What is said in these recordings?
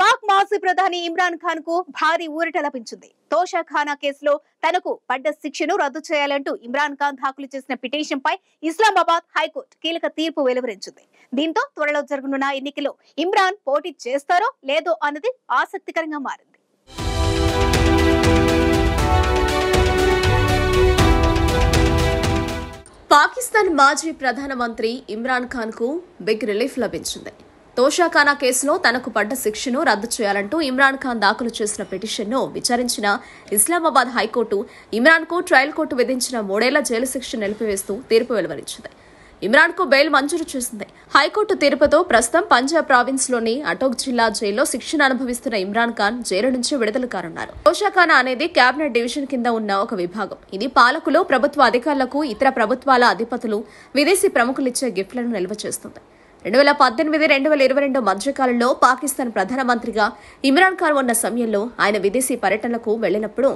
పాక్ మాజీ ప్రధాని ఇమ్రాన్ ఖాన్ కు భారీ ఊరట లభించింది తోషా ఖానా కేసులో తనకు పడ్డ శిక్షను రద్దు చేయాలంటూ ఇమ్రాన్ ఖాన్ దాఖలు చేసిన పిటిషన్ పై ఇస్లామాబాద్ హైకోర్టు కీలక తీర్పు వెలువరించింది దీంతో త్వరలో జరగనున్న ఎన్నికలో ఇమ్రాన్ పోటీ చేస్తారో లేదో అన్నది ఆసక్తికరంగా మారింది పాకిస్తాన్ మాజీ ప్రధానమంత్రి ఇమ్రాన్ ఖాన్ కు బిగ్ రిలీఫ్ లభించింది తోషాఖానా కేసులో తనకు పడ్డ శిక్షను రద్దు చేయాలంటూ ఇమ్రాన్ ఖాన్ దాఖలు చేసిన పిటిషన్ను విచారించిన ఇస్లామాబాద్ హైకోర్టు ఇమ్రాన్కు ట్రయల్ కోర్టు విధించిన మూడేళ్ల జైలు శిక్ష నిలిపివేస్తూ తీర్పు వెలువరించింది ఇమ్రాన్కు బెయిల్ మంజూరు చేసింది హైకోర్టు తీర్పుతో ప్రస్తుతం పంజాబ్ ప్రావిన్స్లోని అటోక్ జిల్లా జైల్లో శిక్షణ అనుభవిస్తున్న ఇమ్రాన్ ఖాన్ జైలు నుంచి విడుదల కానున్నారు తోషాఖానా అనేది కేబినెట్ డివిజన్ కింద ఉన్న ఒక విభాగం ఇది పాలకులు ప్రభుత్వ అధికారులకు ఇతర ప్రభుత్వాల అధిపతులు విదేశీ ప్రముఖులు ఇచ్చే గిఫ్ట్లను నిల్వ చేస్తుంది రెండు వేల పద్దెనిమిది రెండు వేల ఇరవై రెండు మధ్యకాలంలో పాకిస్తాన్ ప్రధానమంత్రిగా ఇమ్రాన్ ఖాన్ ఉన్న సమయంలో ఆయన విదేశీ పర్యటనలకు వెళ్లినప్పుడు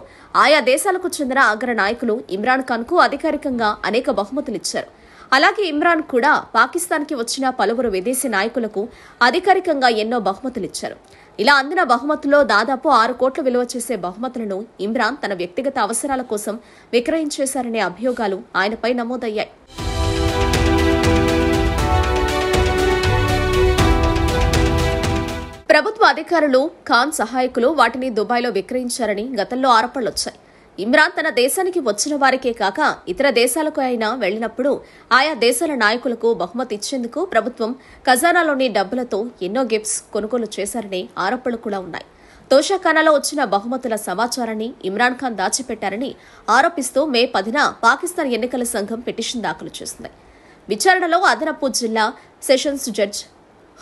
ఆయా దేశాలకు చెందిన అగ్ర నాయకులు ఇమ్రాన్ ఖాన్కు అధికారికంగా అనేక బహుమతులు ఇచ్చారు అలాగే ఇమ్రాన్ కూడా పాకిస్తాన్కి వచ్చిన పలువురు విదేశీ నాయకులకు అధికారికంగా ఎన్నో బహుమతులు ఇచ్చారు ఇలా అందిన బహుమతుల్లో దాదాపు ఆరు కోట్ల విలువ చేసే బహుమతులను ఇమ్రాన్ తన వ్యక్తిగత అవసరాల కోసం విక్రయించేశారనే అభియోగాలు ఆయనపై నమోదయ్యాయి ప్రభుత్వ అధికారులు ఖాన్ సహాయకులు వాటిని దుబాయ్లో విక్రయించారని గతంలో ఆరోపణలొచ్చాయి ఇమ్రాన్ తన దేశానికి వచ్చిన వారికే కాక ఇతర దేశాలకు అయినా వెళ్లినప్పుడు ఆయా దేశాల నాయకులకు బహుమతి ఇచ్చేందుకు ప్రభుత్వం ఖజానాలోని డబ్బులతో ఎన్నో గిఫ్ట్స్ కొనుగోలు చేశారని ఆరోపణలు కూడా ఉన్నాయి తోషాఖానాలో వచ్చిన బహుమతుల సమాచారాన్ని ఇమ్రాన్ ఖాన్ దాచిపెట్టారని ఆరోపిస్తూ మే పదిన పాకిస్తాన్ ఎన్నికల సంఘం పిటిషన్ దాఖలు చేసింది విచారణలో అదనపు జిల్లా సెషన్స్ జడ్జ్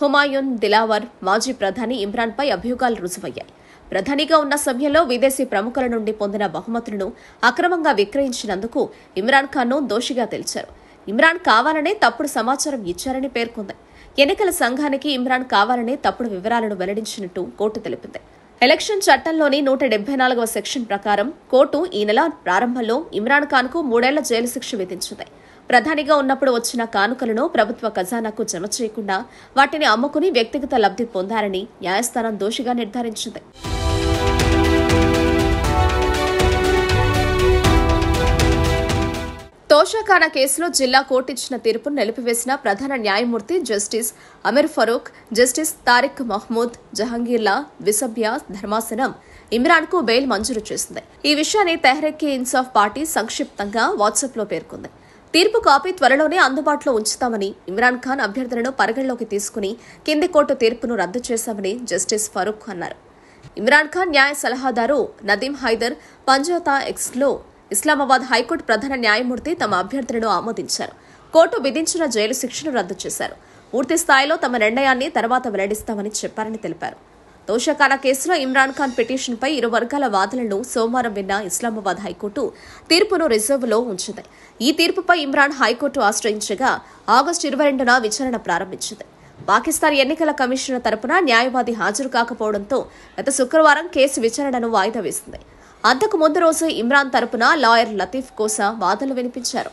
హుమాయూన్ దిలావర్ మాజీ ప్రధాని ఇమ్రాన్పై అభియోగాలు రుజువయ్యాయి ప్రధానిగా ఉన్న సమయంలో విదేశీ ప్రముఖుల నుండి పొందిన బహుమతులను అక్రమంగా విక్రయించినందుకు ఇమ్రాన్ ఖాన్ను దోషిగా తెలిచారు ఇమ్రాన్ కావాలనే తప్పుడు సమాచారం ఇచ్చారని పేర్కొంది ఎన్నికల సంఘానికి ఇమ్రాన్ కావాలనే తప్పుడు వివరాలను వెల్లడించినట్టు కోర్టు తెలిపింది ఎలక్షన్ చట్టంలోని నూట డెబ్బై నాలుగవ సెక్షన్ ప్రకారం కోర్టు ఈ నెల ప్రారంభంలో ఇమ్రాన్ ఖాన్కు మూడేళ్ల జైలు శిక్ష విధించింది ప్రధానిగా ఉన్నప్పుడు వచ్చిన కానుకలను ప్రభుత్వ ఖజానాకు జమ చేయకుండా వాటిని అమ్ముకుని వ్యక్తిగత లబ్ధి పొందారని న్యాయస్థానం దోషిగా నిర్ధారించింది తోషాఖానా కేసులో జిల్లా కోర్టు ఇచ్చిన తీర్పును నిలిపివేసిన ప్రధాన న్యాయమూర్తి జస్టిస్ అమీర్ ఫరూక్ జస్టిస్ తారిక్ మహ్మూద్ జహంగీర్లా విసభ్య ధర్మాసనం ఇమ్రాన్ కు బెయిల్ మంజూరు చేసింది ఈ విషయాన్ని తెహ్రెక్ ఇన్సాఫ్ పార్టీ సంక్షిప్తంగా వాట్సాప్ లో పేర్కొంది తీర్పు కాపీ త్వరలోనే అందుబాటులో ఉంచుతామని ఇమ్రాన్ ఖాన్ అభ్యర్థనను పరిగణలోకి తీసుకుని కింది కోర్టు తీర్పును రద్దు చేశామని జస్టిస్ ఫరూక్ అన్నారు ఇమ్రాన్ ఖాన్ న్యాయ సలహాదారు నదీం హైదర్ పంజోతా ఎక్స్లో ఇస్లామాబాద్ హైకోర్టు ప్రధాన న్యాయమూర్తి తమ అభ్యర్థనను ఆమోదించారు కోర్టు విధించిన జైలు శిక్షను రద్దు చేశారు పూర్తి స్థాయిలో తమ నిర్ణయాన్ని తర్వాత వెల్లడిస్తామని చెప్పారని తెలిపారు దోషకాల కేసులో ఇమ్రాన్ ఖాన్ పిటిషన్పై ఇరు వర్గాల వాదనలను సోమవారం విన్న ఇస్లామాబాద్ హైకోర్టు తీర్పును రిజర్వ్లో ఉంచింది ఈ తీర్పుపై ఇమ్రాన్ హైకోర్టు ఆశ్రయించగా ఆగస్టు ఇరవై రెండున విచారణ ప్రారంభించింది పాకిస్తాన్ ఎన్నికల కమిషన్ తరపున న్యాయవాది హాజరు కాకపోవడంతో గత శుక్రవారం కేసు విచారణను వాయిదా వేసింది అంతకు ముందు రోజు ఇమ్రాన్ తరపున లాయర్ లతీఫ్ కోసం వాదనలు వినిపించారు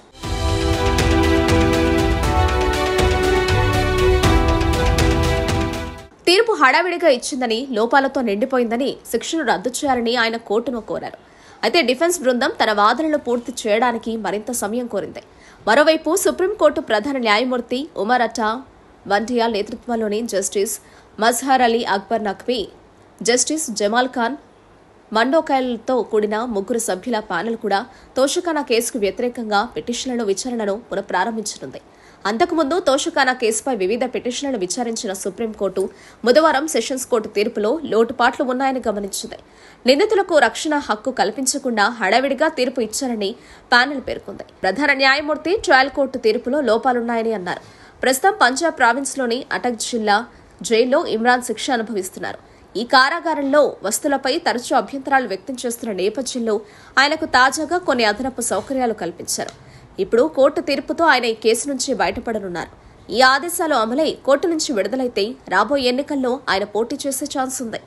హడావిడిగా ఇచ్చిందని లోపాలతో నిండిపోయిందని శిక్షను రద్దు చేయాలని ఆయన కోర్టును కోరారు అయితే డిఫెన్స్ బృందం తన వాదనలు పూర్తి చేయడానికి మరింత సమయం కోరింది మరోవైపు సుప్రీంకోర్టు ప్రధాన న్యాయమూర్తి ఉమర్ అటా వంటియా నేతృత్వంలోని జస్టిస్ మజ్హర్ అలీ అక్బర్ నక్వీ జస్టిస్ జమాల్ ఖాన్ మండోకాయలతో కూడిన ముగ్గురు సభ్యుల ప్యానెల్ కూడా తోషకాన కేసుకు వ్యతిరేకంగా పిటిషన్లను విచారణను పునఃప్రారంభించనుంది అంతకుముందు తోషకానా కేసుపై వివిధ పిటిషన్లను విచారించిన సుప్రీంకోర్టు బుధవారం సెషన్స్ కోర్టు తీర్పులో లోటుపాట్లు ఉన్నాయని గమనించింది నిందితులకు రక్షణ హక్కు కల్పించకుండా హడావిడిగా తీర్పు ఇచ్చారని ప్యానెల్ పేర్కొంది ప్రధాన న్యాయమూర్తి ట్రయల్ కోర్టు తీర్పులో లోపాలున్నాయని అన్నారు ప్రస్తుతం పంజాబ్ ప్రావిన్స్లోని అటక్ జిల్లా జైల్లో ఇమ్రాన్ శిక్ష అనుభవిస్తున్నారు ఈ కారాగారంలో వస్తులపై తరచూ అభ్యంతరాలు వ్యక్తం చేస్తున్న నేపథ్యంలో ఆయనకు తాజాగా కొన్ని అదనపు సౌకర్యాలు కల్పించారు ఇప్పుడు కోర్టు తీర్పుతో ఆయన ఈ కేసు నుంచి బయటపడనున్నారు ఈ ఆదేశాలు అమలై కోర్టు నుంచి విడుదలైతే రాబోయే ఎన్నికల్లో ఆయన పోటీ చేసే ఛాన్స్ ఉంది